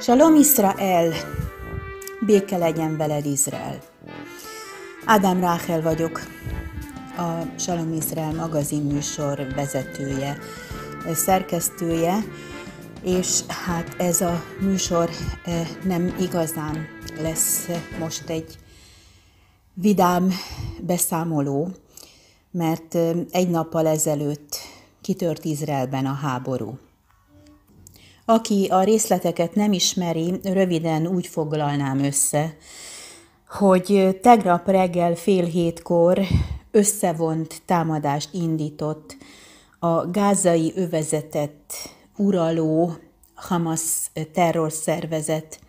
Shalom Israel! Béke legyen veled, Izrael! Ádám Ráhel vagyok, a Shalom Izrael magazin műsor vezetője, szerkesztője, és hát ez a műsor eh, nem igazán lesz most egy vidám beszámoló, mert eh, egy nappal ezelőtt kitört Izraelben a háború. Aki a részleteket nem ismeri, röviden úgy foglalnám össze, hogy tegnap reggel fél hétkor összevont támadást indított a gázai övezetet uraló Hamas terrorszervezet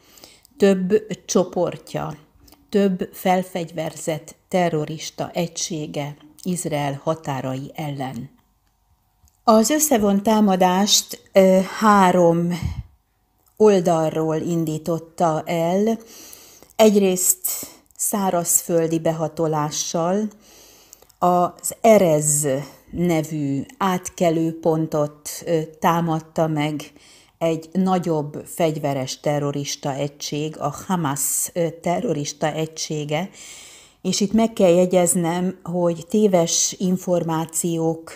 több csoportja, több felfegyverzett terrorista egysége Izrael határai ellen. Az összevont támadást ö, három oldalról indította el. Egyrészt szárazföldi behatolással az Erez nevű átkelő pontot támadta meg egy nagyobb fegyveres terrorista egység, a Hamas terrorista egysége, és itt meg kell jegyeznem, hogy téves információk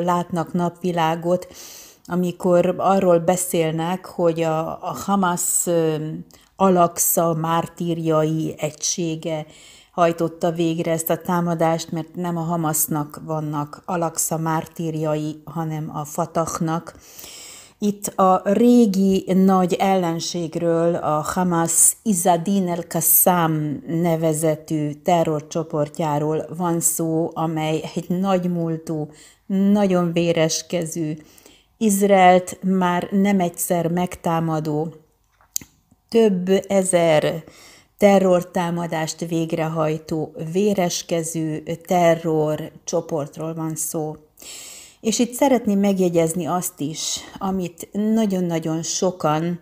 látnak napvilágot, amikor arról beszélnek, hogy a, a Hamas alaksza mártírjai egysége hajtotta végre ezt a támadást, mert nem a Hamasnak vannak alaksza mártírjai, hanem a Fatahnak. Itt a régi nagy ellenségről, a Hamas Izadin el Kassam nevezetű terrorcsoportjáról van szó, amely egy nagymúltú, nagyon véres kezű, Izraelt már nem egyszer megtámadó, több ezer terrortámadást végrehajtó, véreskező kezű terrorcsoportról van szó. És itt szeretném megjegyezni azt is, amit nagyon-nagyon sokan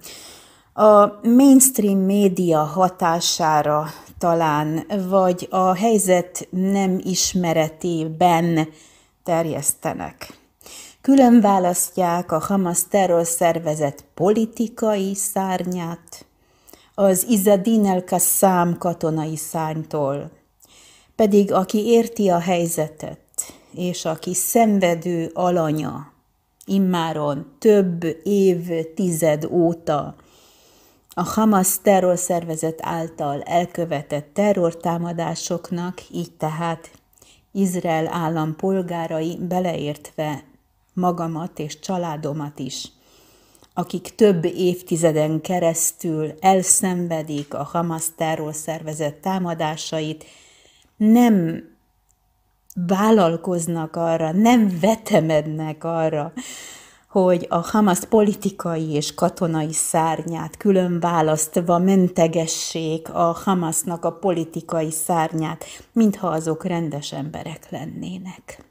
a mainstream média hatására talán, vagy a helyzet nem ismeretében terjesztenek. Külön választják a Hamas terrorszervezet politikai szárnyát, az Izadin el-Kassam katonai szánytól. Pedig aki érti a helyzetet, és aki szenvedő alanya, immáron több évtized óta a Hamas terrorszervezet által elkövetett terrortámadásoknak, így tehát Izrael állampolgárai beleértve magamat és családomat is, akik több évtizeden keresztül elszenvedik a Hamas terrorszervezet támadásait, nem vállalkoznak arra, nem vetemednek arra, hogy a Hamas politikai és katonai szárnyát külön választva mentegessék a Hamasnak a politikai szárnyát, mintha azok rendes emberek lennének.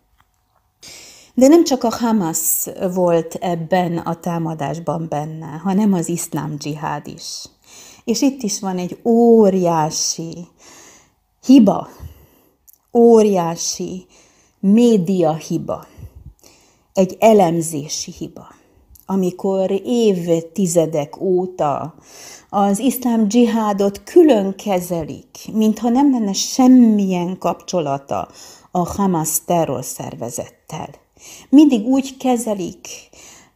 De nem csak a Hamas volt ebben a támadásban benne, hanem az iszlám dzsihád is. És itt is van egy óriási hiba, óriási hiba, egy elemzési hiba, amikor évtizedek óta az iszlám dzsihádot külön kezelik, mintha nem lenne semmilyen kapcsolata a Hamas terrorszervezettel. Mindig úgy kezelik,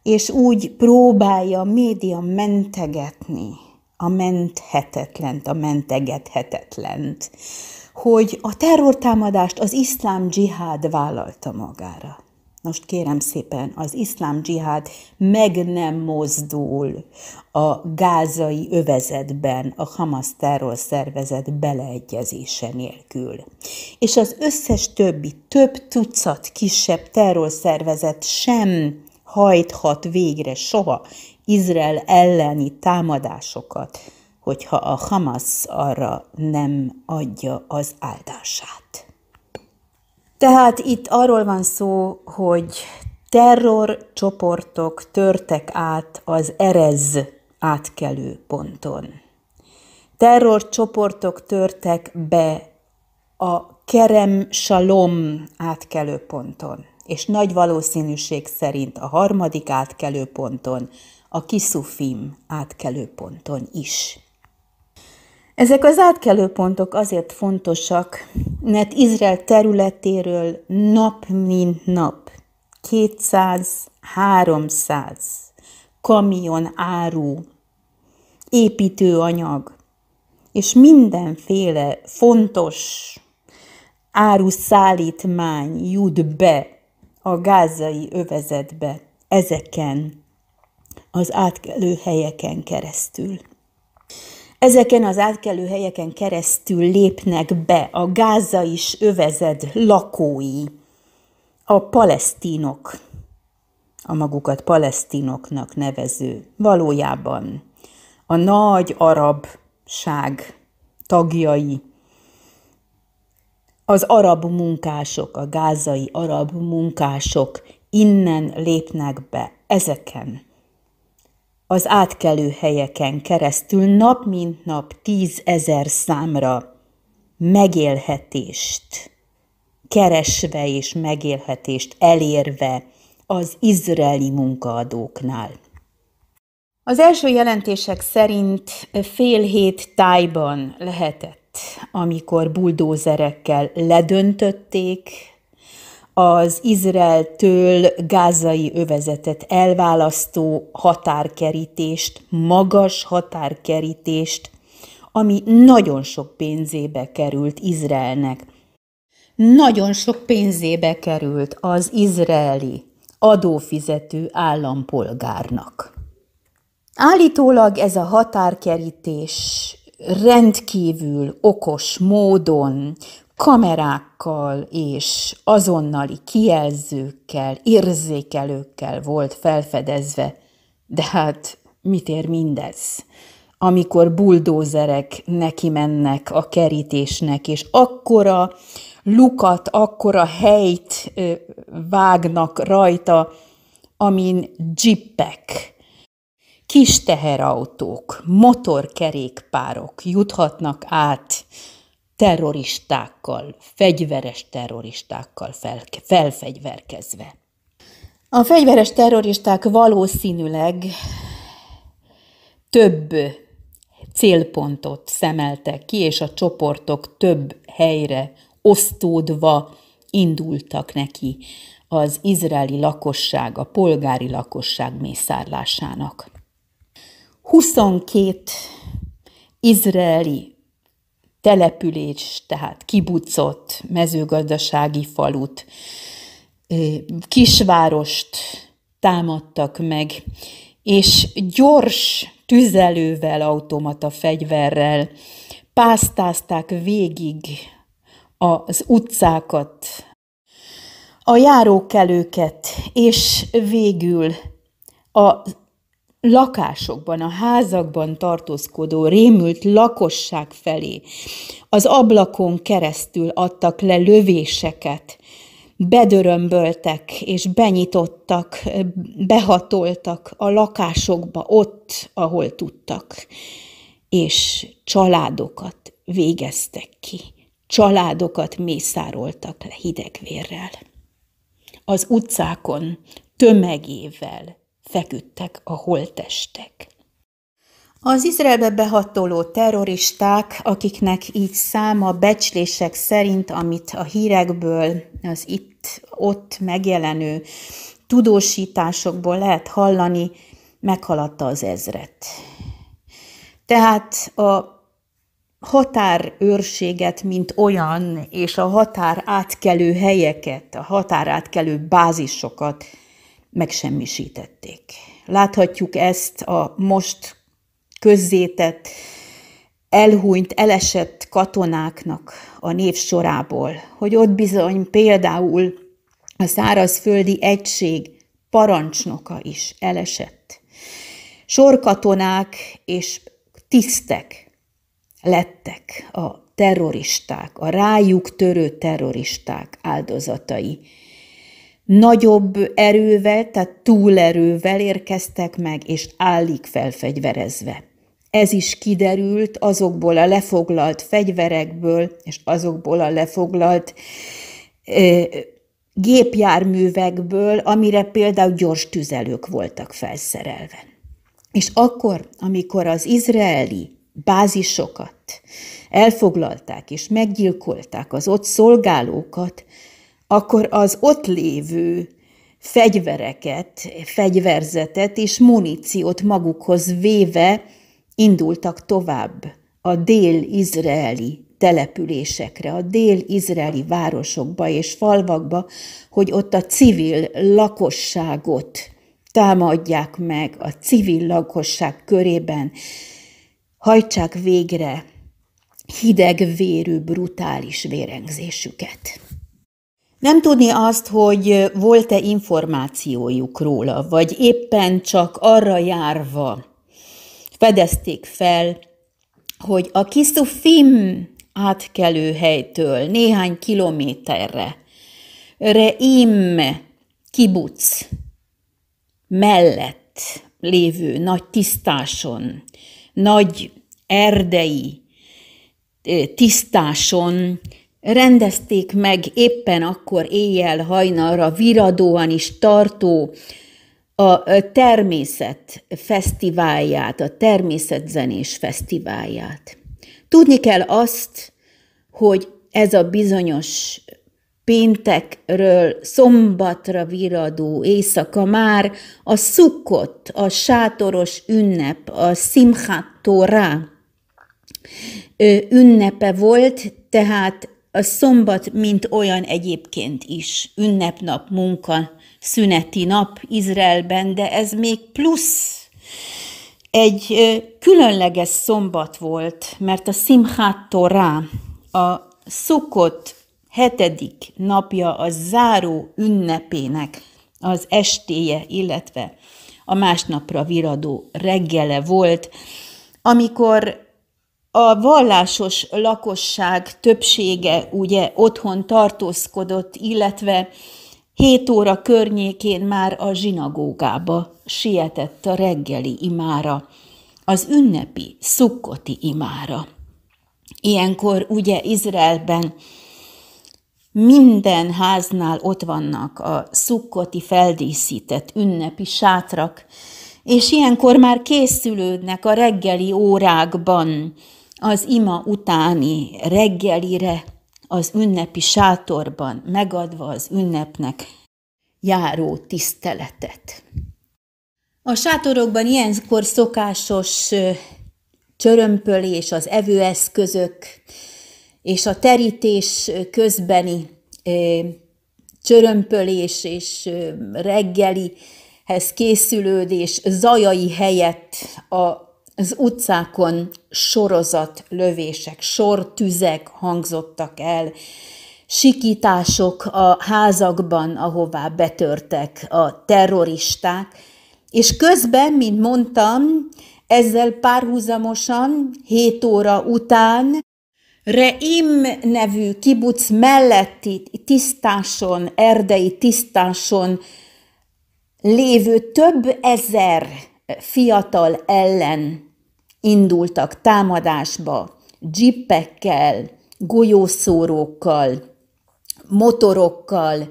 és úgy próbálja a média mentegetni a menthetetlent, a mentegethetetlent hogy a terrortámadást az iszlám dzsihád vállalta magára. Most kérem szépen, az iszlám dzsihád meg nem mozdul a gázai övezetben, a Hamas szervezet beleegyezése nélkül. És az összes többi, több tucat kisebb szervezet sem hajthat végre soha Izrael elleni támadásokat, hogyha a Hamas arra nem adja az áldását. Tehát itt arról van szó, hogy terrorcsoportok törtek át az erez átkelő ponton. Terrorcsoportok törtek be a Kerem Salom átkelő ponton, és nagy valószínűség szerint a harmadik átkelő ponton, a Kisufim átkelő ponton is. Ezek az átkelő pontok azért fontosak, mert Izrael területéről nap mint nap 200-300 kamion áru, építőanyag, és mindenféle fontos áruszállítmány jut be a gázai övezetbe ezeken az átkelő helyeken keresztül. Ezeken az átkelő helyeken keresztül lépnek be a gázai övezed lakói, a palesztinok, a magukat palesztinoknak nevező, valójában a nagy arabság tagjai, az arab munkások, a gázai arab munkások innen lépnek be ezeken az átkelő helyeken keresztül nap mint nap tízezer számra megélhetést, keresve és megélhetést elérve az izraeli munkaadóknál. Az első jelentések szerint fél hét tájban lehetett, amikor buldózerekkel ledöntötték az Izraeltől gázai övezetet elválasztó határkerítést, magas határkerítést, ami nagyon sok pénzébe került Izraelnek. Nagyon sok pénzébe került az izraeli adófizető állampolgárnak. Állítólag ez a határkerítés rendkívül okos módon kamerákkal és azonnali kijelzőkkel, érzékelőkkel volt felfedezve, de hát mit ér mindez? amikor buldózerek neki mennek a kerítésnek, és akkora lukat, akkora helyt vágnak rajta, amin dzsippek, kis teherautók, motorkerékpárok juthatnak át terroristákkal, fegyveres terroristákkal fel, felfegyverkezve. A fegyveres terroristák valószínűleg több célpontot szemeltek ki, és a csoportok több helyre osztódva indultak neki az izraeli lakosság, a polgári lakosság mészárlásának. 22 izraeli település, tehát kibucot, mezőgazdasági falut, kisvárost támadtak meg, és gyors tüzelővel, automata fegyverrel pásztázták végig az utcákat, a járókelőket, és végül a lakásokban, a házakban tartózkodó, rémült lakosság felé. Az ablakon keresztül adtak le lövéseket, bedörömböltek és benyitottak, behatoltak a lakásokba ott, ahol tudtak, és családokat végeztek ki, családokat mészároltak le hidegvérrel. Az utcákon tömegével, feküdtek a holtestek. Az Izraelbe behatoló terroristák, akiknek így száma becslések szerint, amit a hírekből, az itt-ott megjelenő tudósításokból lehet hallani, meghaladta az ezret. Tehát a határőrséget, mint olyan, és a határ átkelő helyeket, a határ átkelő bázisokat megsemmisítették. Láthatjuk ezt a most közzétett, elhunyt, elesett katonáknak a név sorából, hogy ott bizony például a szárazföldi egység parancsnoka is elesett. Sorkatonák és tisztek lettek a terroristák, a rájuk törő terroristák áldozatai nagyobb erővel, tehát túlerővel érkeztek meg, és állik felfegyverezve. Ez is kiderült azokból a lefoglalt fegyverekből, és azokból a lefoglalt ö, gépjárművekből, amire például gyors tüzelők voltak felszerelve. És akkor, amikor az izraeli bázisokat elfoglalták és meggyilkolták az ott szolgálókat, akkor az ott lévő fegyvereket, fegyverzetet és muníciót magukhoz véve indultak tovább a dél-izraeli településekre, a dél-izraeli városokba és falvakba, hogy ott a civil lakosságot támadják meg, a civil lakosság körében hajtsák végre hidegvérű, brutális vérengzésüket. Nem tudni azt, hogy volt-e információjuk róla, vagy éppen csak arra járva fedezték fel, hogy a Kisztufim helytől néhány kilométerre Reim kibuc mellett lévő nagy tisztáson, nagy erdei tisztáson rendezték meg éppen akkor éjjel hajnalra viradóan is tartó a természet fesztiválját, a természetzenés fesztiválját. Tudni kell azt, hogy ez a bizonyos péntekről szombatra viradó éjszaka már a szukott, a sátoros ünnep, a Simchat Torah ünnepe volt, tehát a szombat, mint olyan egyébként is, ünnepnap, munka, szüneti nap Izraelben, de ez még plusz egy különleges szombat volt, mert a Simchat Torah, a szokott hetedik napja a záró ünnepének az estéje, illetve a másnapra viradó reggele volt, amikor a vallásos lakosság többsége ugye otthon tartózkodott, illetve 7 óra környékén már a zsinagógába sietett a reggeli imára, az ünnepi szukkoti imára. Ilyenkor ugye Izraelben minden háznál ott vannak a szukkoti feldíszített ünnepi sátrak, és ilyenkor már készülődnek a reggeli órákban az ima utáni reggelire, az ünnepi sátorban megadva az ünnepnek járó tiszteletet. A sátorokban ilyenkor szokásos csörömpölés, az evőeszközök és a terítés közbeni csörömpölés és reggelihez készülődés zajai helyett a az utcákon sorozat lövések, sortüzek hangzottak el, sikítások a házakban, ahová betörtek a terroristák, és közben, mint mondtam, ezzel párhuzamosan, 7 óra után Reim nevű kibuc melletti tisztáson, erdei tisztáson lévő több ezer fiatal ellen indultak támadásba, dzsippekkel, golyószórókkal, motorokkal,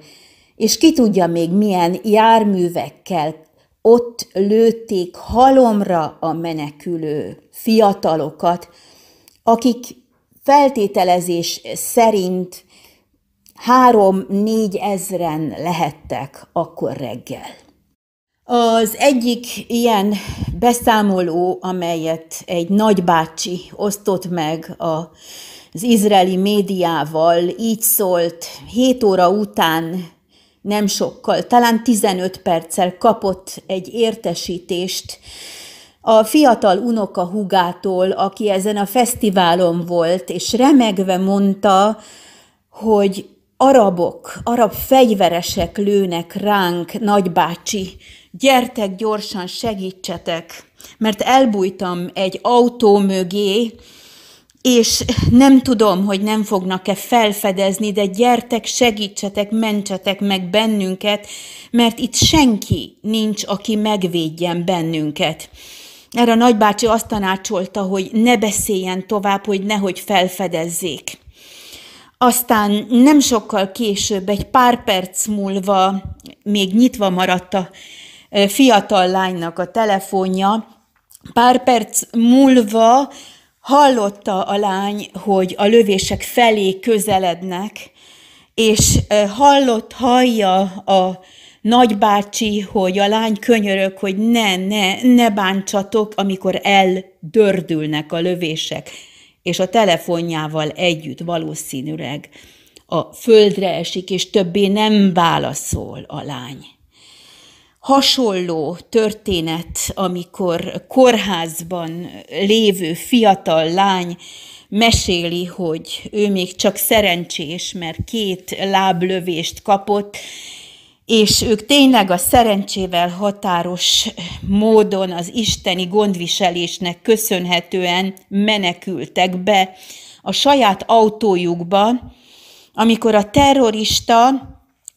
és ki tudja még milyen járművekkel ott lőtték halomra a menekülő fiatalokat, akik feltételezés szerint három-négy ezren lehettek akkor reggel. Az egyik ilyen beszámoló, amelyet egy nagybácsi osztott meg a az izraeli médiával így szólt, 7 óra után nem sokkal, talán 15 perccel kapott egy értesítést a fiatal unoka hugától, aki ezen a fesztiválon volt, és remegve mondta, hogy arabok, arab fegyveresek lőnek ránk, nagybácsi, gyertek gyorsan, segítsetek, mert elbújtam egy autó mögé, és nem tudom, hogy nem fognak-e felfedezni, de gyertek, segítsetek, mentsetek meg bennünket, mert itt senki nincs, aki megvédjen bennünket. Erre a nagybácsi azt tanácsolta, hogy ne beszéljen tovább, hogy nehogy felfedezzék. Aztán nem sokkal később, egy pár perc múlva még nyitva maradt a Eh, fiatal lánynak a telefonja. Pár perc múlva hallotta a lány, hogy a lövések felé közelednek, és eh, hallott, hallja a nagybácsi, hogy a lány könyörök, hogy ne, ne, ne bántsatok, amikor eldördülnek a lövések, és a telefonjával együtt valószínűleg a földre esik, és többé nem válaszol a lány hasonló történet, amikor kórházban lévő fiatal lány meséli, hogy ő még csak szerencsés, mert két láblövést kapott, és ők tényleg a szerencsével határos módon az isteni gondviselésnek köszönhetően menekültek be a saját autójukba, amikor a terrorista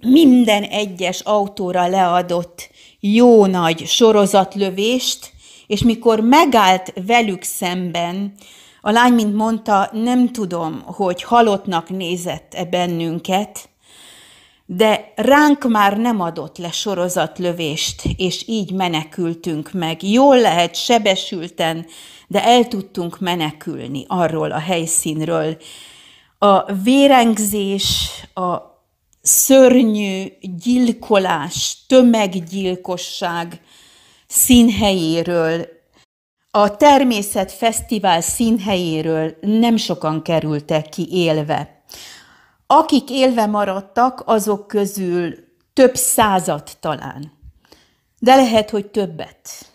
minden egyes autóra leadott jó nagy sorozatlövést, és mikor megállt velük szemben, a lány, mint mondta, nem tudom, hogy halottnak nézett-e bennünket, de ránk már nem adott le sorozatlövést, és így menekültünk meg. Jól lehet sebesülten, de el tudtunk menekülni arról a helyszínről. A vérengzés, a szörnyű gyilkolás, tömeggyilkosság színhelyéről, a Természet fesztivál színhelyéről nem sokan kerültek ki élve. Akik élve maradtak, azok közül több százat talán, de lehet, hogy többet.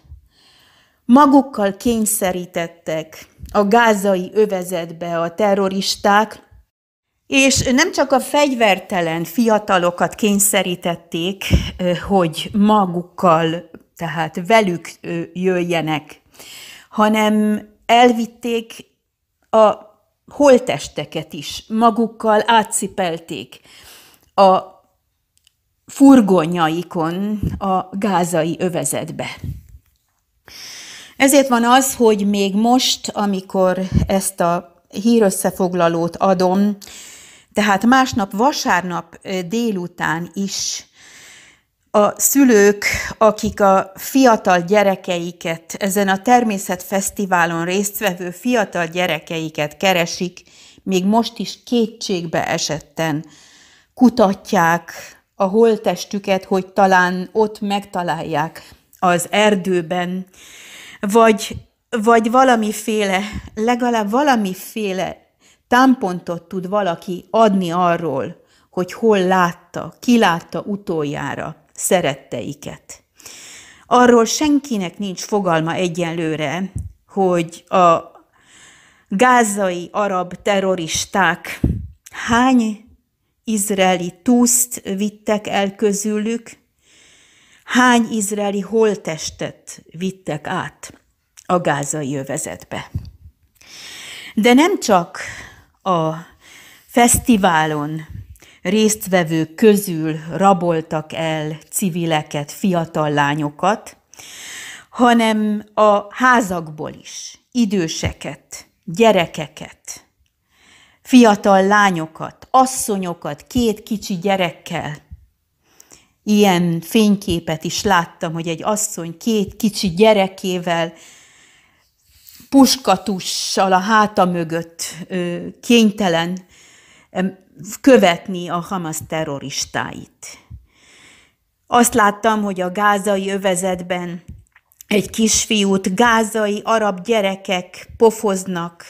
Magukkal kényszerítettek a gázai övezetbe a terroristák, és nem csak a fegyvertelen fiatalokat kényszerítették, hogy magukkal, tehát velük jöjjenek, hanem elvitték a holtesteket is, magukkal átszipelték a furgonjaikon a gázai övezetbe. Ezért van az, hogy még most, amikor ezt a hírösszefoglalót adom, tehát másnap vasárnap délután is a szülők, akik a fiatal gyerekeiket, ezen a természetfesztiválon résztvevő fiatal gyerekeiket keresik, még most is kétségbe esetten kutatják a holtestüket, hogy talán ott megtalálják az erdőben, vagy, vagy valamiféle, legalább valamiféle támpontot tud valaki adni arról, hogy hol látta, kilátta utoljára szeretteiket. Arról senkinek nincs fogalma egyenlőre, hogy a gázai arab terroristák hány izraeli túszt vittek el közülük, hány izraeli holtestet vittek át a gázai övezetbe. De nem csak a fesztiválon résztvevők közül raboltak el civileket, fiatal lányokat, hanem a házakból is időseket, gyerekeket, fiatal lányokat, asszonyokat, két kicsi gyerekkel. Ilyen fényképet is láttam, hogy egy asszony két kicsi gyerekével puskatussal a háta mögött kénytelen követni a Hamas terroristáit. Azt láttam, hogy a gázai övezetben egy kisfiút gázai arab gyerekek pofoznak,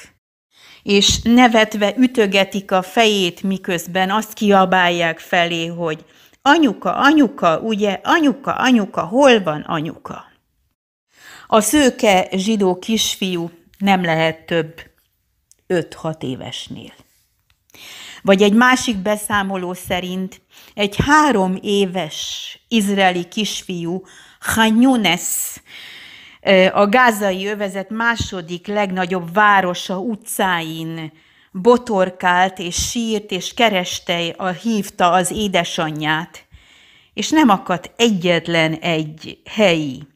és nevetve ütögetik a fejét, miközben azt kiabálják felé, hogy anyuka, anyuka, ugye, anyuka, anyuka, hol van anyuka? A szőke zsidó kisfiú nem lehet több 5-6 évesnél. Vagy egy másik beszámoló szerint egy három éves izraeli kisfiú, Hanyunes, a gázai övezet második legnagyobb városa utcáin botorkált és sírt és kereste, a, hívta az édesanyját, és nem akadt egyetlen egy helyi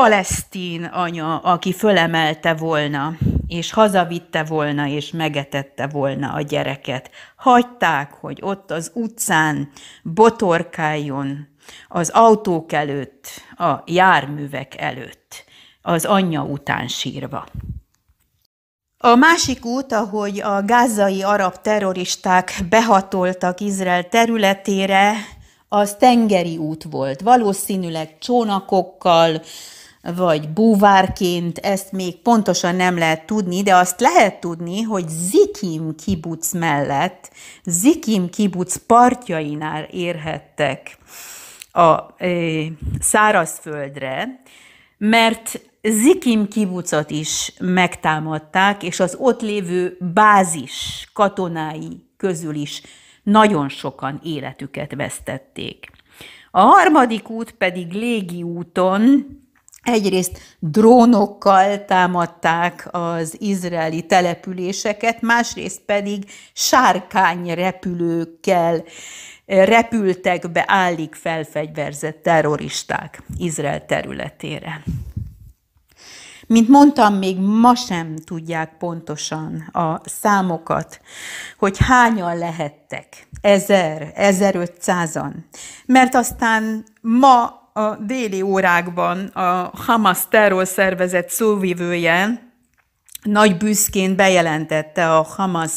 palesztin anya, aki fölemelte volna, és hazavitte volna, és megetette volna a gyereket. Hagyták, hogy ott az utcán botorkáljon az autók előtt, a járművek előtt, az anyja után sírva. A másik út, ahogy a gázai arab terroristák behatoltak Izrael területére, az tengeri út volt, valószínűleg csónakokkal, vagy búvárként, ezt még pontosan nem lehet tudni, de azt lehet tudni, hogy Zikim kibuc mellett, Zikim kibuc partjainál érhettek a e, szárazföldre, mert Zikim kibucot is megtámadták, és az ott lévő bázis katonái közül is nagyon sokan életüket vesztették. A harmadik út pedig légi úton Egyrészt drónokkal támadták az izraeli településeket, másrészt pedig sárkányrepülőkkel eh, repültek be állig felfegyverzett terroristák Izrael területére. Mint mondtam, még ma sem tudják pontosan a számokat, hogy hányan lehettek, ezer, 1500 mert aztán ma a déli órákban a Hamas terrorszervezet szóvivője nagy büszkén bejelentette a Hamas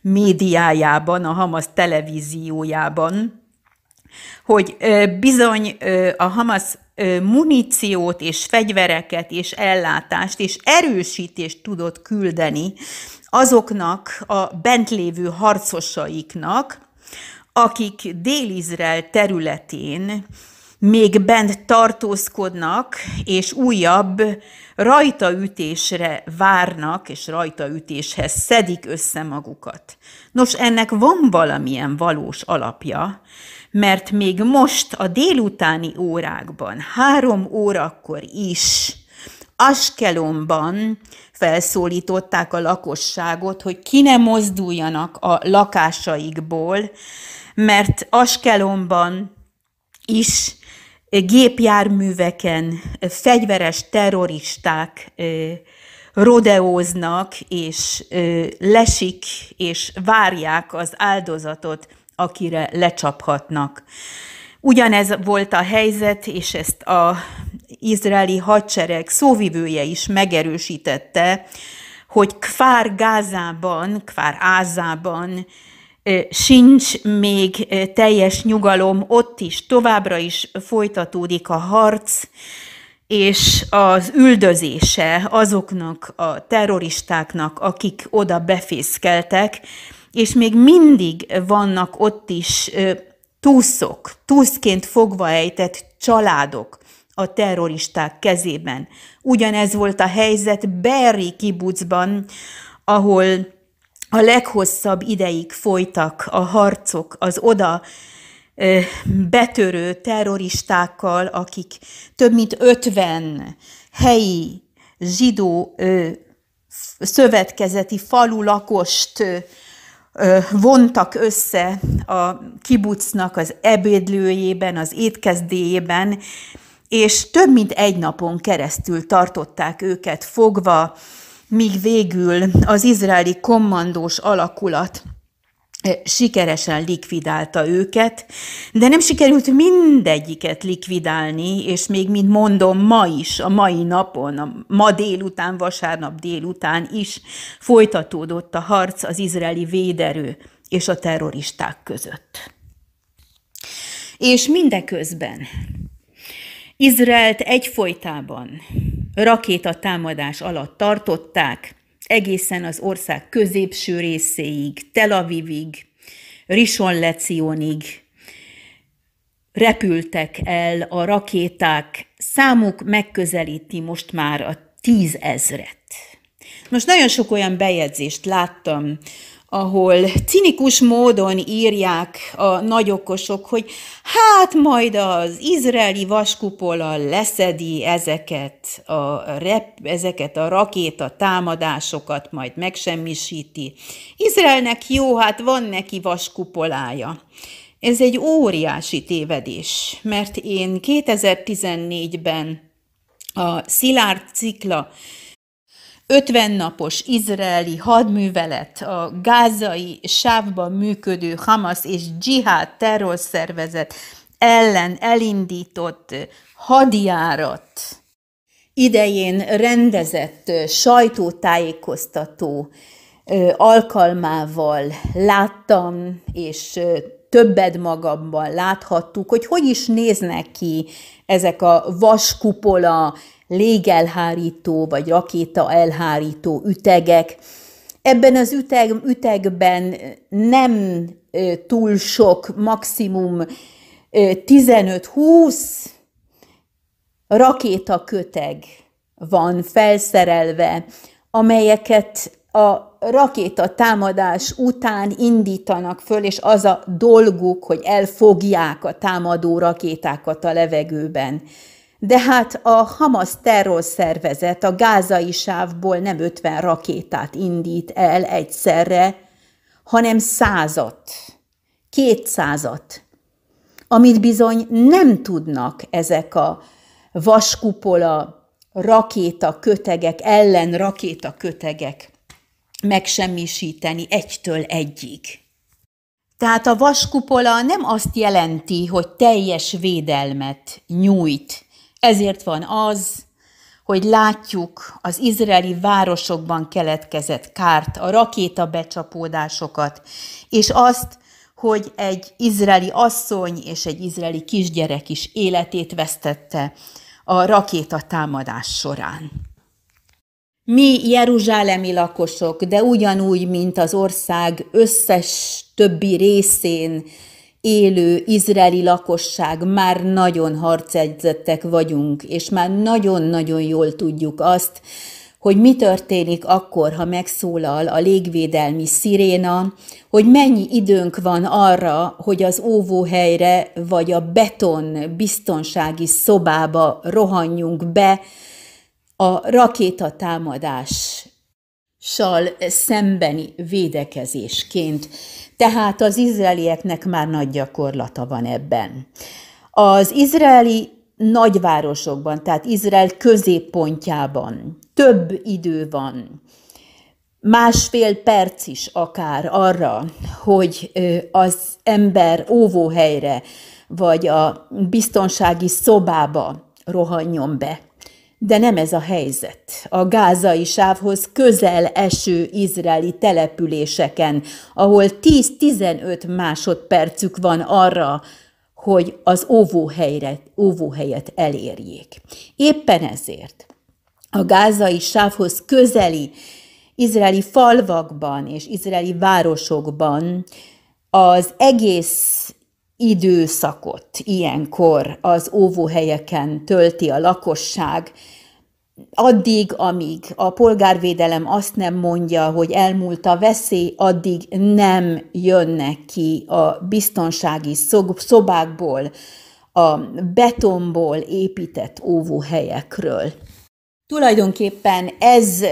médiájában, a Hamas televíziójában, hogy bizony a Hamas muníciót és fegyvereket és ellátást és erősítést tudott küldeni azoknak a bentlévő harcosaiknak, akik Dél-Izrael területén még bent tartózkodnak, és újabb rajtaütésre várnak, és rajtaütéshez szedik össze magukat. Nos, ennek van valamilyen valós alapja, mert még most a délutáni órákban, három órakor is Askelonban felszólították a lakosságot, hogy ki ne mozduljanak a lakásaikból, mert Askelonban is gépjárműveken fegyveres terroristák rodeóznak, és lesik, és várják az áldozatot, akire lecsaphatnak. Ugyanez volt a helyzet, és ezt az izraeli hadsereg szóvivője is megerősítette, hogy Kfár Gázában, Kfár Ázában sincs még teljes nyugalom, ott is továbbra is folytatódik a harc, és az üldözése azoknak a terroristáknak, akik oda befészkeltek, és még mindig vannak ott is túszok, túszként fogva ejtett családok a terroristák kezében. Ugyanez volt a helyzet Berri kibucban, ahol a leghosszabb ideig folytak a harcok az oda betörő terroristákkal, akik több mint 50 helyi zsidó szövetkezeti falu lakost vontak össze a kibucnak az ebédlőjében, az étkezdéjében, és több mint egy napon keresztül tartották őket fogva, míg végül az izraeli kommandós alakulat eh, sikeresen likvidálta őket, de nem sikerült mindegyiket likvidálni, és még, mint mondom, ma is, a mai napon, a ma délután, vasárnap délután is folytatódott a harc az izraeli véderő és a terroristák között. És mindeközben Izraelt egyfolytában támadás alatt tartották, egészen az ország középső részéig, Tel Avivig, Rishon Lecionig repültek el a rakéták, számuk megközelíti most már a tízezret. Most nagyon sok olyan bejegyzést láttam, ahol cinikus módon írják a nagyokosok, hogy hát majd az izraeli vaskupola leszedi ezeket a, rep, ezeket a rakéta támadásokat, majd megsemmisíti. Izraelnek jó, hát van neki vaskupolája. Ez egy óriási tévedés, mert én 2014-ben a Szilárd Cikla 50 napos izraeli hadművelet a gázai sávban működő Hamas és dzsihád terrorszervezet ellen elindított hadjárat idején rendezett sajtótájékoztató alkalmával láttam, és többed magamban láthattuk, hogy hogy is néznek ki ezek a vaskupola légelhárító vagy rakéta elhárító ütegek. Ebben az üteg, ütegben nem túl sok, maximum 15-20 rakétaköteg van felszerelve, amelyeket a rakéta támadás után indítanak föl, és az a dolguk, hogy elfogják a támadó rakétákat a levegőben. De hát a Hamas terrorszervezet a gázai sávból nem 50 rakétát indít el egyszerre, hanem százat, kétszázat, amit bizony nem tudnak ezek a vaskupola rakéta kötegek, ellen rakéta kötegek megsemmisíteni egytől egyig. Tehát a vaskupola nem azt jelenti, hogy teljes védelmet nyújt ezért van az, hogy látjuk az izraeli városokban keletkezett kárt, a rakéta becsapódásokat, és azt, hogy egy izraeli asszony és egy izraeli kisgyerek is életét vesztette a rakéta támadás során. Mi jeruzsálemi lakosok, de ugyanúgy, mint az ország összes többi részén élő izraeli lakosság, már nagyon harcegyzettek vagyunk, és már nagyon-nagyon jól tudjuk azt, hogy mi történik akkor, ha megszólal a légvédelmi sziréna, hogy mennyi időnk van arra, hogy az óvóhelyre vagy a beton biztonsági szobába rohanjunk be a rakétatámadással szembeni védekezésként. Tehát az izraelieknek már nagy gyakorlata van ebben. Az izraeli nagyvárosokban, tehát Izrael középpontjában több idő van, másfél perc is akár arra, hogy az ember óvóhelyre vagy a biztonsági szobába rohanjon be. De nem ez a helyzet. A gázai sávhoz közel eső izraeli településeken, ahol 10-15 másodpercük van arra, hogy az óvóhelyet, óvóhelyet elérjék. Éppen ezért a gázai sávhoz közeli izraeli falvakban és izraeli városokban az egész időszakot ilyenkor az óvóhelyeken tölti a lakosság, addig, amíg a polgárvédelem azt nem mondja, hogy elmúlt a veszély, addig nem jönnek ki a biztonsági szobákból, a betonból épített óvóhelyekről. Tulajdonképpen ez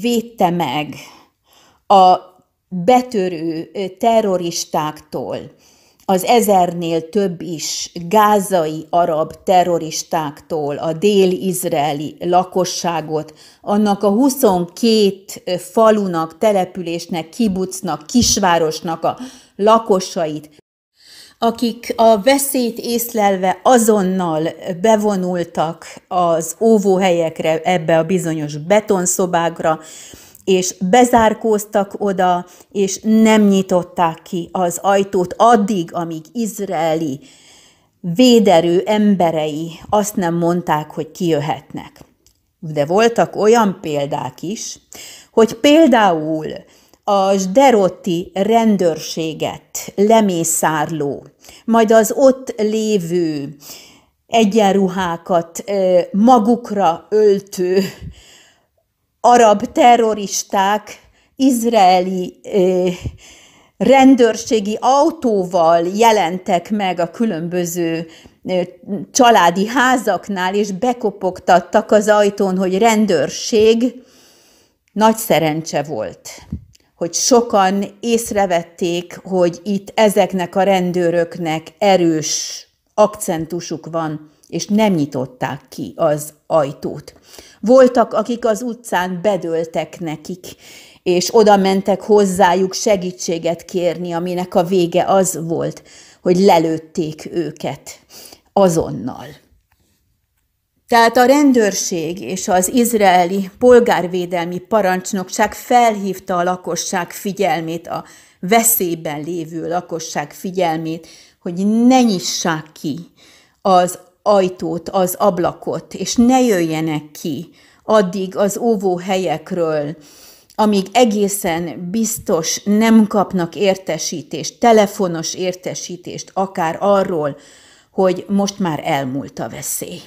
védte meg a betörő terroristáktól, az ezernél több is gázai arab terroristáktól a dél-izraeli lakosságot, annak a 22 falunak, településnek, kibucnak, kisvárosnak a lakosait, akik a veszélyt észlelve azonnal bevonultak az óvóhelyekre, ebbe a bizonyos betonszobákra, és bezárkóztak oda, és nem nyitották ki az ajtót addig, amíg izraeli véderő emberei azt nem mondták, hogy kijöhetnek. De voltak olyan példák is, hogy például a Sderotti rendőrséget lemészárló, majd az ott lévő egyenruhákat magukra öltő arab terroristák izraeli rendőrségi autóval jelentek meg a különböző családi házaknál, és bekopogtattak az ajtón, hogy rendőrség. Nagy szerencse volt, hogy sokan észrevették, hogy itt ezeknek a rendőröknek erős akcentusuk van és nem nyitották ki az ajtót. Voltak, akik az utcán bedöltek nekik, és oda mentek hozzájuk segítséget kérni, aminek a vége az volt, hogy lelőtték őket azonnal. Tehát a rendőrség és az izraeli polgárvédelmi parancsnokság felhívta a lakosság figyelmét, a veszélyben lévő lakosság figyelmét, hogy ne nyissák ki az ajtót, az ablakot, és ne jöjjenek ki addig az óvó helyekről, amíg egészen biztos nem kapnak értesítést, telefonos értesítést, akár arról, hogy most már elmúlt a veszély.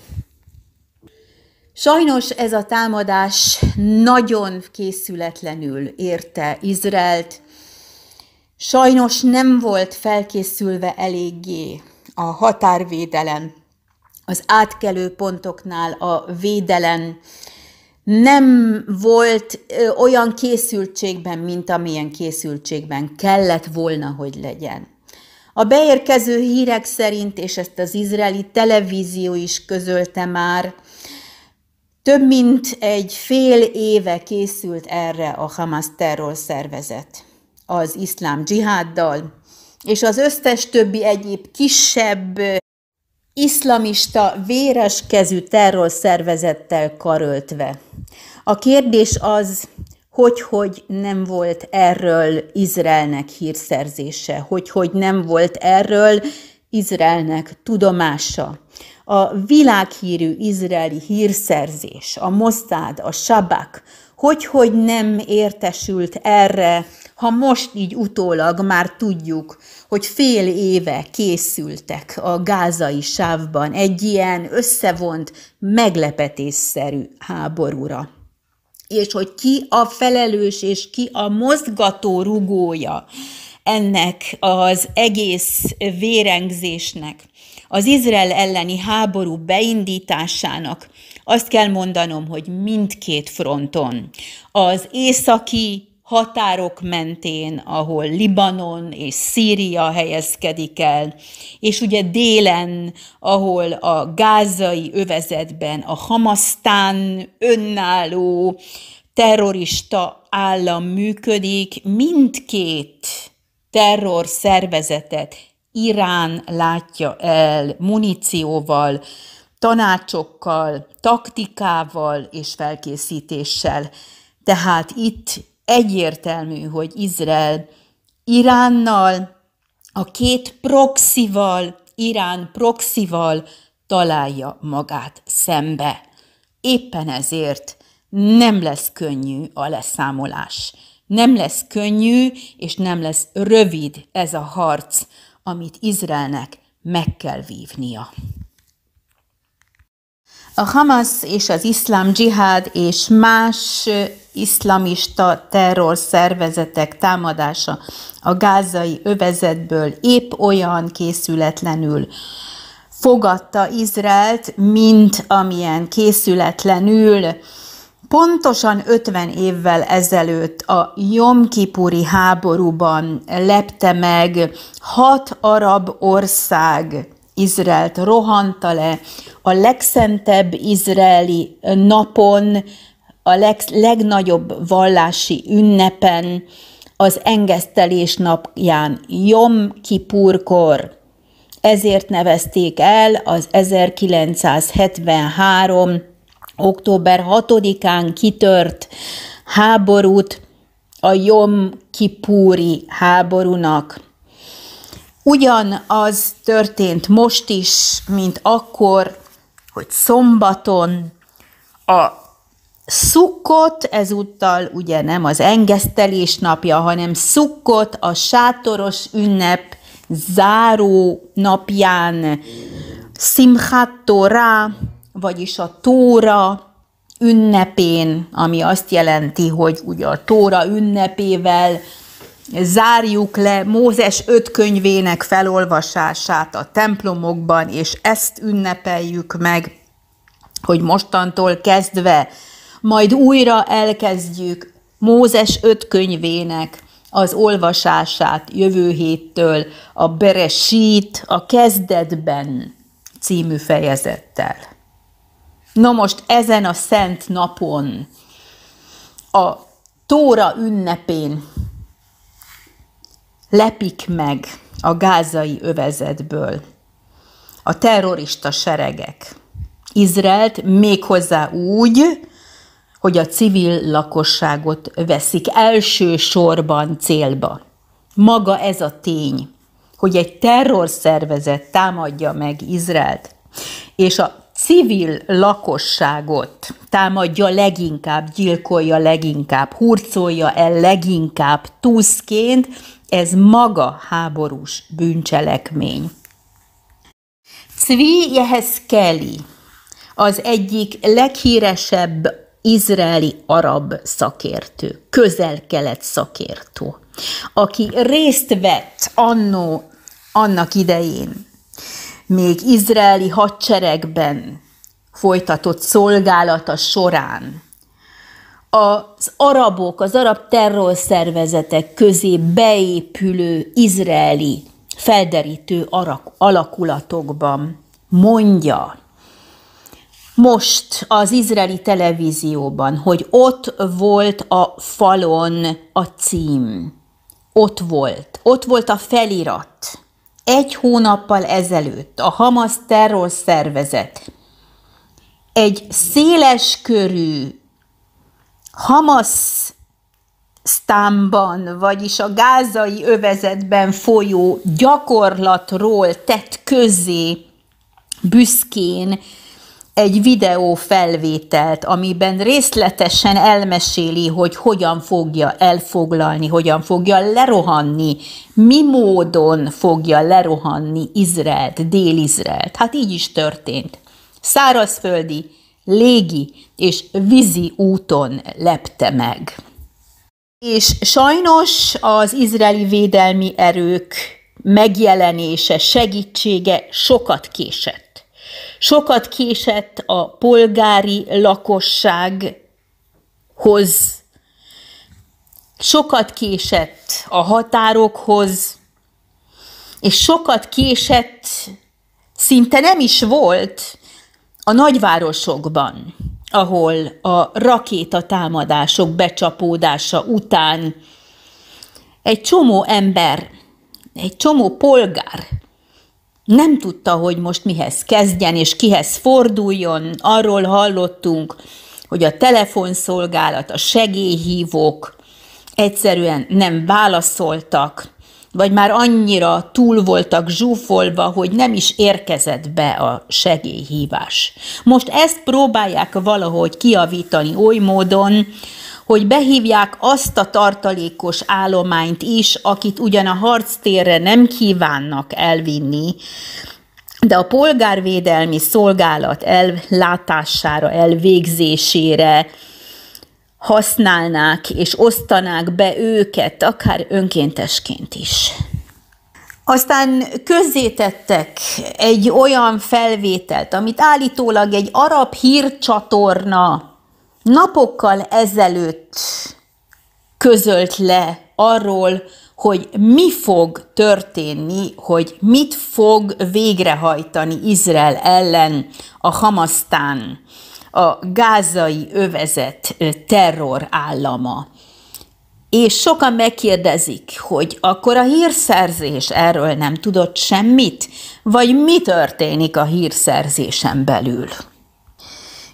Sajnos ez a támadás nagyon készületlenül érte Izraelt, sajnos nem volt felkészülve eléggé a határvédelem az átkelő pontoknál a védelem nem volt olyan készültségben, mint amilyen készültségben kellett volna, hogy legyen. A beérkező hírek szerint, és ezt az izraeli televízió is közölte már, több mint egy fél éve készült erre a Hamas terror szervezet az iszlám dzsiháddal, és az összes többi egyéb kisebb iszlamista, véres kezű terrorszervezettel karöltve. A kérdés az, hogy, hogy nem volt erről Izraelnek hírszerzése, hogy, hogy nem volt erről Izraelnek tudomása. A világhírű izraeli hírszerzés, a Mossad, a Shabak, hogy, hogy nem értesült erre, ha most így utólag már tudjuk, hogy fél éve készültek a gázai sávban egy ilyen összevont, meglepetésszerű háborúra. És hogy ki a felelős és ki a mozgató rugója ennek az egész vérengzésnek, az Izrael elleni háború beindításának, azt kell mondanom, hogy mindkét fronton. Az északi határok mentén, ahol Libanon és Szíria helyezkedik el, és ugye délen, ahol a gázai övezetben a Hamasztán önálló terrorista állam működik, mindkét terror szervezetet Irán látja el munícióval, tanácsokkal, taktikával és felkészítéssel. Tehát itt egyértelmű, hogy Izrael Iránnal, a két proxival, Irán proxival találja magát szembe. Éppen ezért nem lesz könnyű a leszámolás. Nem lesz könnyű, és nem lesz rövid ez a harc, amit Izraelnek meg kell vívnia. A Hamas és az iszlám dzsihád és más iszlamista terrorszervezetek támadása a gázai övezetből épp olyan készületlenül fogadta Izraelt, mint amilyen készületlenül pontosan 50 évvel ezelőtt a Jomkipuri háborúban lepte meg hat arab ország Izraelt rohanta le, a legszentebb izraeli napon, a leg, legnagyobb vallási ünnepen, az engesztelés napján, Jom Kipurkor. Ezért nevezték el az 1973. október 6-án kitört háborút a Jom Kipúri háborúnak. Ugyanaz történt most is, mint akkor, hogy szombaton a szukkot, ezúttal ugye nem az engesztelés napja, hanem szukkot a sátoros ünnep záró napján Simchat Torah, vagyis a Tóra ünnepén, ami azt jelenti, hogy ugye a Tóra ünnepével zárjuk le Mózes öt könyvének felolvasását a templomokban, és ezt ünnepeljük meg, hogy mostantól kezdve majd újra elkezdjük Mózes öt könyvének az olvasását jövő héttől a Beresít, a kezdetben című fejezettel. Na most ezen a szent napon, a Tóra ünnepén lepik meg a gázai övezetből a terrorista seregek Izraelt méghozzá úgy, hogy a civil lakosságot veszik elsősorban célba. Maga ez a tény, hogy egy terrorszervezet támadja meg Izraelt, és a civil lakosságot támadja leginkább, gyilkolja leginkább, hurcolja el leginkább túszként, ez maga háborús bűncselekmény. Cvi Jehezkeli az egyik leghíresebb izraeli arab szakértő, közel-kelet szakértő, aki részt vett annó, annak idején, még izraeli hadseregben folytatott szolgálata során az arabok, az arab terrorszervezetek közé beépülő izraeli felderítő alakulatokban mondja, most az izraeli televízióban, hogy ott volt a falon a cím. Ott volt. Ott volt a felirat. Egy hónappal ezelőtt a Hamas terrorszervezet egy széleskörű Hamas sztámban, vagyis a gázai övezetben folyó gyakorlatról tett közzé büszkén egy videó felvételt, amiben részletesen elmeséli, hogy hogyan fogja elfoglalni, hogyan fogja lerohanni, mi módon fogja lerohanni Izraelt, Dél-Izraelt. Hát így is történt. Szárazföldi légi és vízi úton lepte meg. És sajnos az izraeli védelmi erők megjelenése, segítsége sokat késett. Sokat késett a polgári lakossághoz, sokat késett a határokhoz, és sokat késett, szinte nem is volt a nagyvárosokban, ahol a rakétatámadások becsapódása után egy csomó ember, egy csomó polgár nem tudta, hogy most mihez kezdjen és kihez forduljon. Arról hallottunk, hogy a telefonszolgálat, a segélyhívók egyszerűen nem válaszoltak, vagy már annyira túl voltak zsúfolva, hogy nem is érkezett be a segélyhívás. Most ezt próbálják valahogy kiavítani oly módon, hogy behívják azt a tartalékos állományt is, akit ugyan a harctérre nem kívánnak elvinni, de a polgárvédelmi szolgálat ellátására, elvégzésére használnák és osztanák be őket, akár önkéntesként is. Aztán közzétettek egy olyan felvételt, amit állítólag egy arab hírcsatorna napokkal ezelőtt közölt le arról, hogy mi fog történni, hogy mit fog végrehajtani Izrael ellen a Hamasztán a gázai övezet terror állama. És sokan megkérdezik, hogy akkor a hírszerzés erről nem tudott semmit, vagy mi történik a hírszerzésen belül.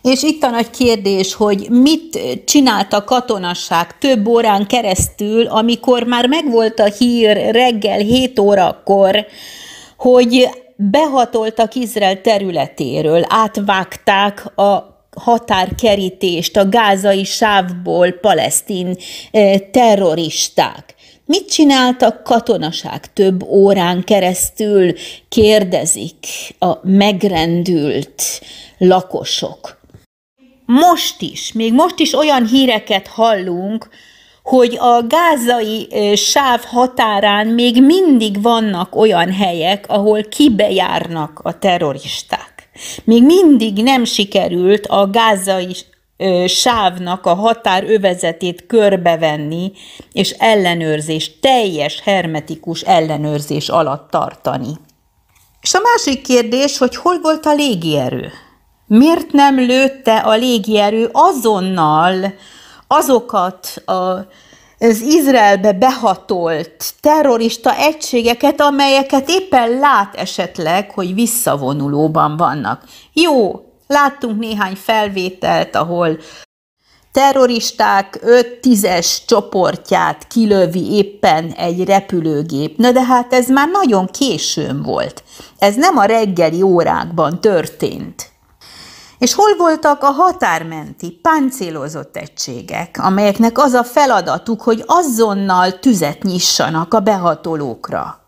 És itt a nagy kérdés, hogy mit csinált a katonasság több órán keresztül, amikor már megvolt a hír reggel 7 órakor, hogy behatoltak Izrael területéről, átvágták a határkerítést a gázai sávból palesztin terroristák. Mit csináltak katonaság több órán keresztül, kérdezik a megrendült lakosok. Most is, még most is olyan híreket hallunk, hogy a gázai sáv határán még mindig vannak olyan helyek, ahol kibejárnak a terroristák. Még mindig nem sikerült a gázai sávnak a határövezetét körbevenni, és ellenőrzés, teljes hermetikus ellenőrzés alatt tartani. És a másik kérdés, hogy hol volt a légierő? Miért nem lőtte a légierő azonnal azokat a az Izraelbe behatolt terrorista egységeket, amelyeket éppen lát esetleg, hogy visszavonulóban vannak. Jó, láttunk néhány felvételt, ahol terroristák 5-10-es csoportját kilövi éppen egy repülőgép. Na de hát ez már nagyon későn volt. Ez nem a reggeli órákban történt. És hol voltak a határmenti, páncélozott egységek, amelyeknek az a feladatuk, hogy azonnal tüzet nyissanak a behatolókra?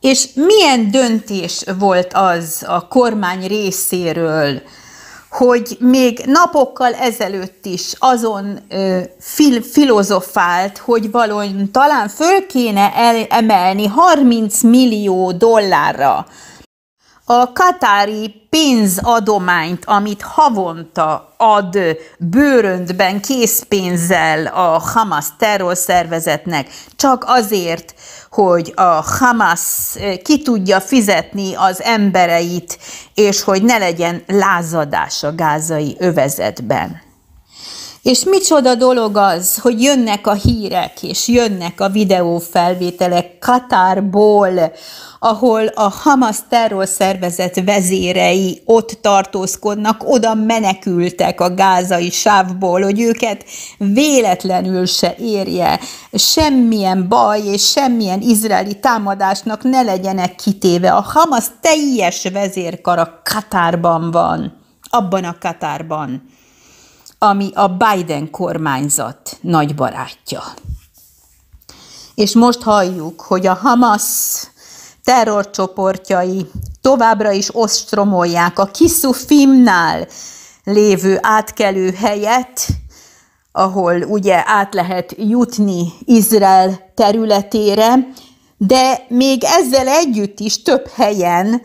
És milyen döntés volt az a kormány részéről, hogy még napokkal ezelőtt is azon ö, fil- filozofált, hogy valójában talán föl kéne el- emelni 30 millió dollárra a katári pénzadományt, amit havonta ad bőröndben készpénzzel a Hamas terrorszervezetnek, csak azért, hogy a Hamas eh, ki tudja fizetni az embereit, és hogy ne legyen lázadás a gázai övezetben. És micsoda dolog az, hogy jönnek a hírek, és jönnek a videófelvételek Katárból, ahol a Hamas terrorszervezet vezérei ott tartózkodnak, oda menekültek a gázai sávból, hogy őket véletlenül se érje semmilyen baj és semmilyen izraeli támadásnak ne legyenek kitéve. A Hamas teljes vezérkara Katárban van, abban a Katárban ami a Biden kormányzat nagy barátja. És most halljuk, hogy a Hamas terrorcsoportjai továbbra is ostromolják a Kisufimnál lévő átkelő helyet, ahol ugye át lehet jutni Izrael területére, de még ezzel együtt is több helyen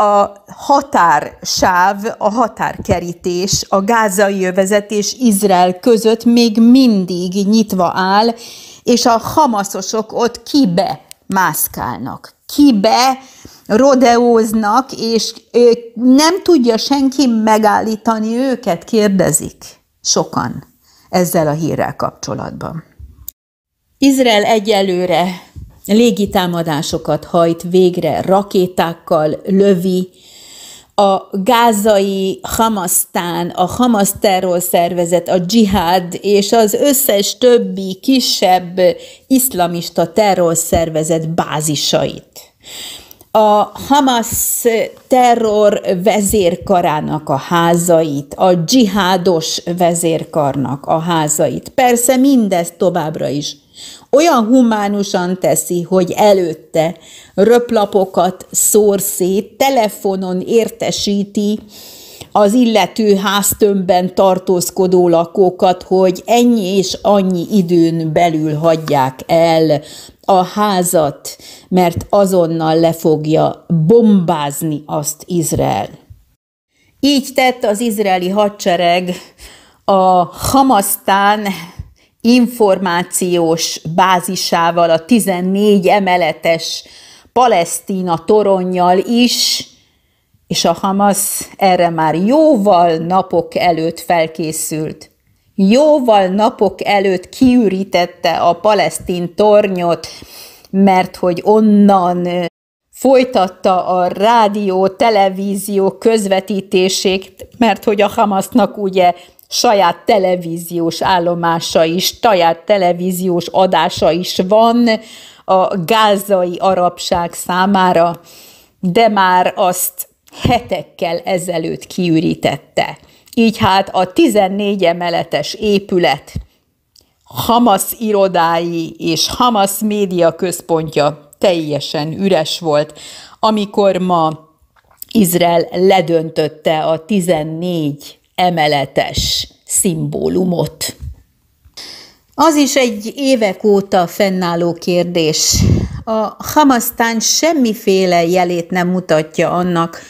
a határsáv, a határkerítés a gázai övezet és Izrael között még mindig nyitva áll, és a hamaszosok ott kibe mászkálnak, kibe rodeóznak, és nem tudja senki megállítani őket, kérdezik sokan ezzel a hírrel kapcsolatban. Izrael egyelőre légitámadásokat hajt végre, rakétákkal lövi, a gázai Hamasztán, a Hamas szervezet, a dzsihád és az összes többi kisebb iszlamista terrorszervezet bázisait. A Hamas terror vezérkarának a házait, a dzsihádos vezérkarnak a házait. Persze mindez továbbra is olyan humánusan teszi, hogy előtte röplapokat szór szét, telefonon értesíti az illető háztömbben tartózkodó lakókat, hogy ennyi és annyi időn belül hagyják el a házat, mert azonnal le fogja bombázni azt Izrael. Így tett az izraeli hadsereg a Hamasztán információs bázisával, a 14 emeletes Palesztina toronnyal is, és a Hamas erre már jóval napok előtt felkészült. Jóval napok előtt kiürítette a palesztin tornyot, mert hogy onnan folytatta a rádió, televízió közvetítését, mert hogy a Hamasznak ugye saját televíziós állomása is, saját televíziós adása is van a gázai arabság számára, de már azt hetekkel ezelőtt kiürítette. Így hát a 14 emeletes épület Hamas irodái és Hamas média központja teljesen üres volt, amikor ma Izrael ledöntötte a 14 emeletes szimbólumot. Az is egy évek óta fennálló kérdés. A Hamasztán semmiféle jelét nem mutatja annak,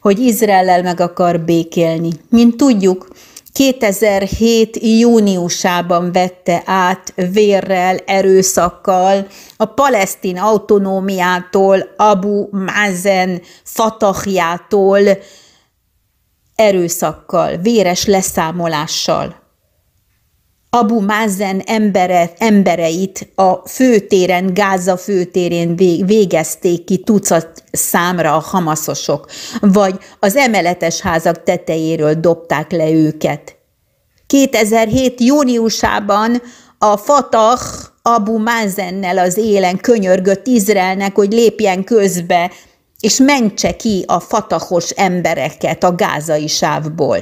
hogy Izrael meg akar békélni. Mint tudjuk, 2007. júniusában vette át vérrel, erőszakkal a palesztin autonómiától, Abu Mazen fatahjától erőszakkal, véres leszámolással. Abu Mazen embere, embereit a főtéren, Gáza főtérén végezték ki tucat számra a hamaszosok, vagy az emeletes házak tetejéről dobták le őket. 2007. júniusában a Fatah Abu Mazennel az élen könyörgött Izraelnek, hogy lépjen közbe és mentse ki a fatahos embereket a gázai sávból.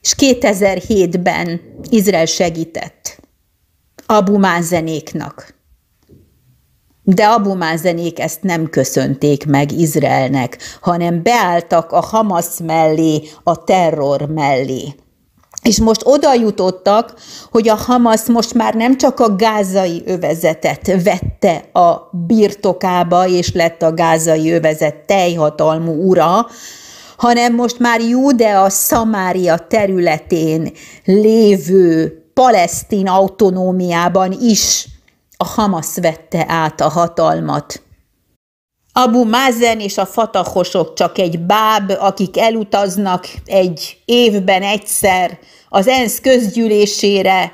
És 2007-ben Izrael segített Abu Mázenéknak. De Abu Mázenék ezt nem köszönték meg Izraelnek, hanem beálltak a Hamas mellé, a terror mellé. És most oda jutottak, hogy a Hamas most már nem csak a gázai övezetet vette a birtokába, és lett a gázai övezet teljhatalmú ura, hanem most már Judea Szamária területén lévő palesztin autonómiában is a Hamas vette át a hatalmat. Abu Mazen és a fatahosok csak egy báb, akik elutaznak egy évben egyszer az ENSZ közgyűlésére,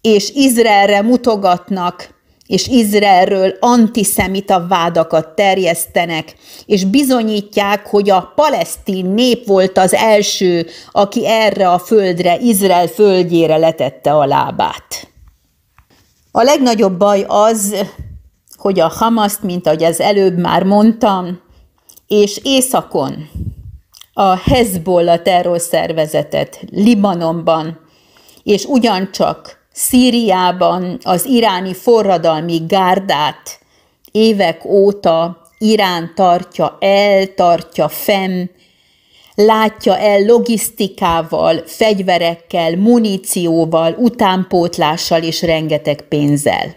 és Izraelre mutogatnak, és Izraelről antiszemita vádakat terjesztenek, és bizonyítják, hogy a palesztin nép volt az első, aki erre a földre, Izrael földjére letette a lábát. A legnagyobb baj az, hogy a Hamaszt, mint ahogy az előbb már mondtam, és északon a Hezbollah terrorszervezetet Libanonban, és ugyancsak Szíriában az iráni forradalmi gárdát évek óta Irán tartja el, tartja fenn, látja el logisztikával, fegyverekkel, munícióval, utánpótlással és rengeteg pénzzel.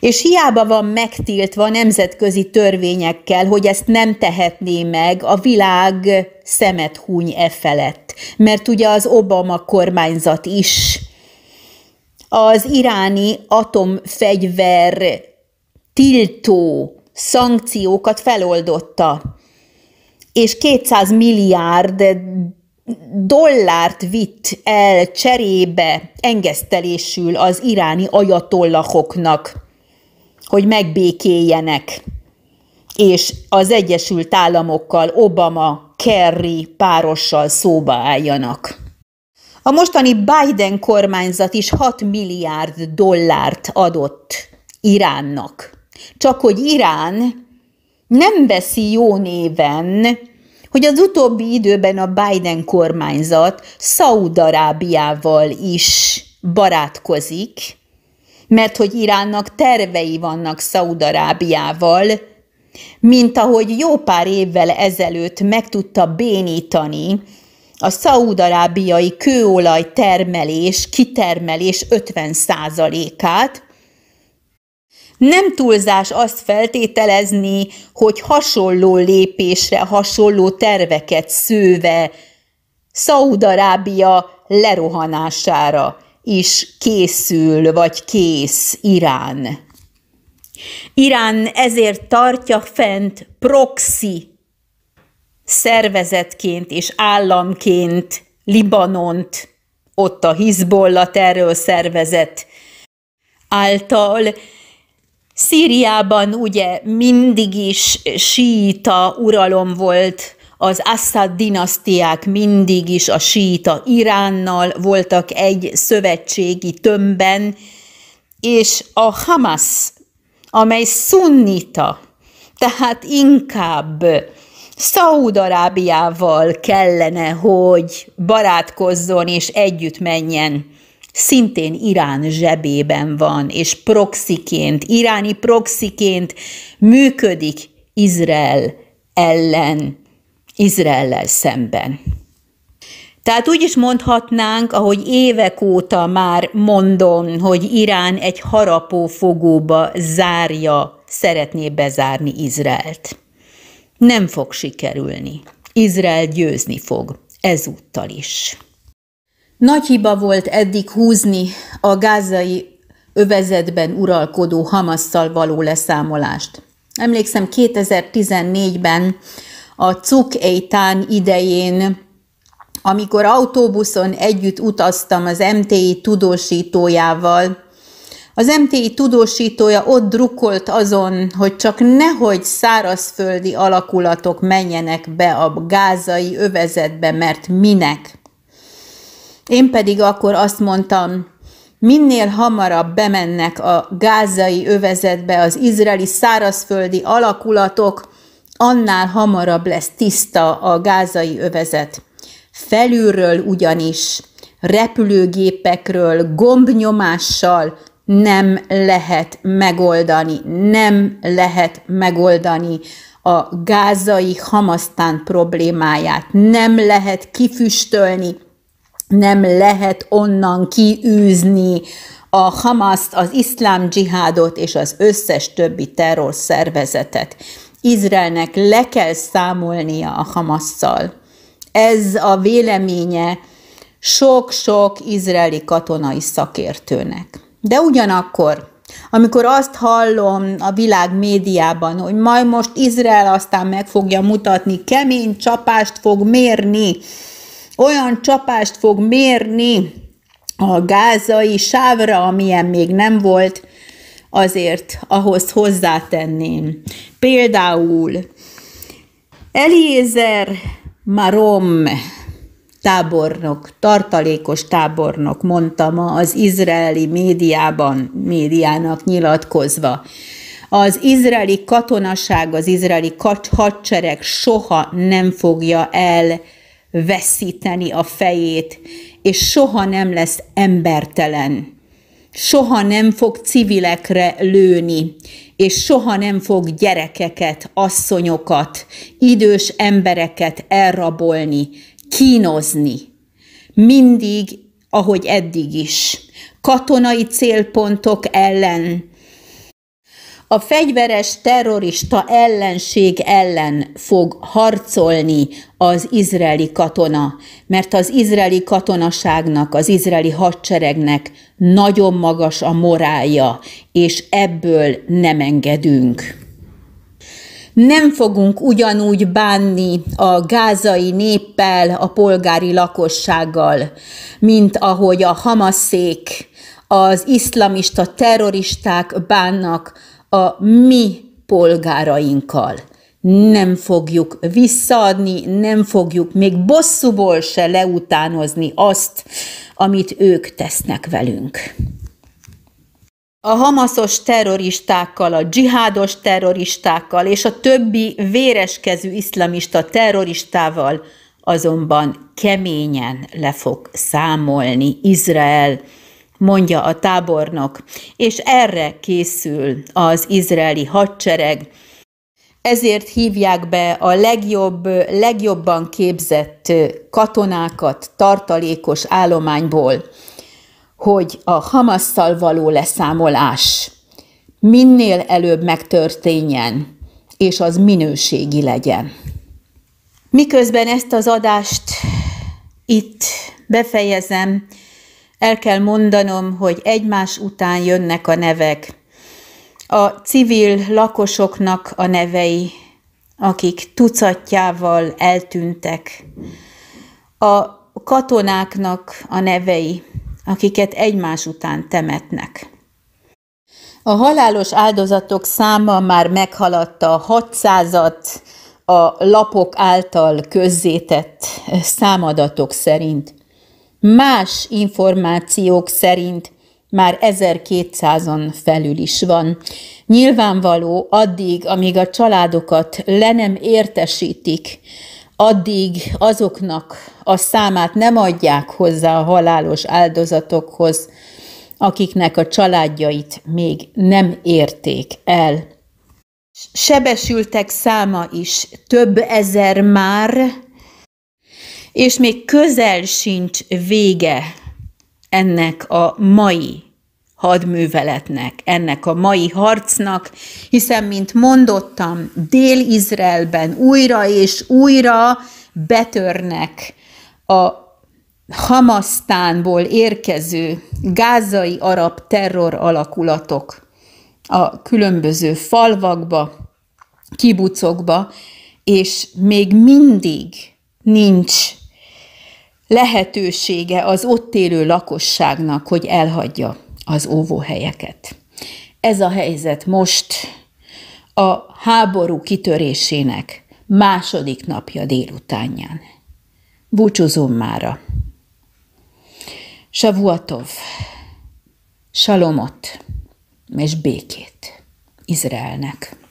És hiába van megtiltva nemzetközi törvényekkel, hogy ezt nem tehetné meg, a világ szemet húny e felett. Mert ugye az Obama kormányzat is az iráni atomfegyver tiltó szankciókat feloldotta, és 200 milliárd dollárt vitt el cserébe engesztelésül az iráni ajatollahoknak, hogy megbékéljenek. És az Egyesült Államokkal Obama, Kerry párossal szóba álljanak. A mostani Biden kormányzat is 6 milliárd dollárt adott Iránnak. Csak hogy Irán nem veszi jó néven hogy az utóbbi időben a Biden kormányzat Szaudarábiával is barátkozik, mert hogy Iránnak tervei vannak Szaudarábiával, mint ahogy jó pár évvel ezelőtt meg tudta bénítani a szaudarábiai kőolaj termelés, kitermelés 50%-át, nem túlzás azt feltételezni, hogy hasonló lépésre, hasonló terveket szőve Szaudarábia lerohanására is készül vagy kész Irán. Irán ezért tartja fent proxy szervezetként és államként Libanont, ott a Hizbollah terrorszervezet által Szíriában ugye mindig is síita uralom volt, az Assad dinasztiák mindig is a síita Iránnal voltak egy szövetségi tömbben, és a Hamas, amely szunnita, tehát inkább Szaúd-Arábiával kellene, hogy barátkozzon és együtt menjen szintén Irán zsebében van, és proxiként, iráni proxiként működik Izrael ellen, Izraellel szemben. Tehát úgy is mondhatnánk, ahogy évek óta már mondom, hogy Irán egy harapófogóba zárja, szeretné bezárni Izraelt. Nem fog sikerülni. Izrael győzni fog, ezúttal is. Nagy hiba volt eddig húzni a gázai övezetben uralkodó Hamasszal való leszámolást. Emlékszem, 2014-ben a Eitán idején amikor autóbuszon együtt utaztam az MTI tudósítójával, az MTI tudósítója ott drukkolt azon, hogy csak nehogy szárazföldi alakulatok menjenek be a gázai övezetbe, mert minek. Én pedig akkor azt mondtam, minél hamarabb bemennek a gázai övezetbe az izraeli szárazföldi alakulatok, annál hamarabb lesz tiszta a gázai övezet. Felülről ugyanis, repülőgépekről, gombnyomással nem lehet megoldani, nem lehet megoldani a gázai hamasztán problémáját, nem lehet kifüstölni, nem lehet onnan kiűzni a Hamaszt, az iszlám dzsihádot és az összes többi terrorszervezetet. Izraelnek le kell számolnia a Hamasszal. Ez a véleménye sok-sok izraeli katonai szakértőnek. De ugyanakkor amikor azt hallom a világ médiában, hogy majd most Izrael aztán meg fogja mutatni, kemény csapást fog mérni olyan csapást fog mérni a gázai sávra, amilyen még nem volt, azért ahhoz hozzátenném. Például Eliezer Marom tábornok, tartalékos tábornok, mondta ma az izraeli médiában, médiának nyilatkozva. Az izraeli katonaság, az izraeli hadsereg soha nem fogja el veszíteni a fejét, és soha nem lesz embertelen. Soha nem fog civilekre lőni, és soha nem fog gyerekeket, asszonyokat, idős embereket elrabolni, kínozni. Mindig, ahogy eddig is. Katonai célpontok ellen, a fegyveres terrorista ellenség ellen fog harcolni az izraeli katona, mert az izraeli katonaságnak, az izraeli hadseregnek nagyon magas a morálja, és ebből nem engedünk. Nem fogunk ugyanúgy bánni a gázai néppel, a polgári lakossággal, mint ahogy a hamaszék, az iszlamista terroristák bánnak a mi polgárainkkal. Nem fogjuk visszaadni, nem fogjuk még bosszúból se leutánozni azt, amit ők tesznek velünk. A hamaszos terroristákkal, a dzsihádos terroristákkal és a többi véreskezű iszlamista terroristával azonban keményen le fog számolni Izrael, mondja a tábornok, és erre készül az izraeli hadsereg. Ezért hívják be a legjobb, legjobban képzett katonákat tartalékos állományból, hogy a Hamasszal való leszámolás minél előbb megtörténjen, és az minőségi legyen. Miközben ezt az adást itt befejezem, el kell mondanom, hogy egymás után jönnek a nevek. A civil lakosoknak a nevei, akik tucatjával eltűntek. A katonáknak a nevei, akiket egymás után temetnek. A halálos áldozatok száma már meghaladta 600-at a lapok által közzétett számadatok szerint más információk szerint már 1200-an felül is van. Nyilvánvaló addig, amíg a családokat le nem értesítik, addig azoknak a számát nem adják hozzá a halálos áldozatokhoz, akiknek a családjait még nem érték el. Sebesültek száma is több ezer már, és még közel sincs vége ennek a mai hadműveletnek, ennek a mai harcnak, hiszen, mint mondottam, Dél-Izraelben újra és újra betörnek a Hamasztánból érkező gázai arab terror alakulatok a különböző falvakba, kibucokba, és még mindig nincs lehetősége az ott élő lakosságnak, hogy elhagyja az óvóhelyeket. Ez a helyzet most a háború kitörésének második napja délutánján. Búcsúzom mára. Savuatov, Salomot és békét Izraelnek.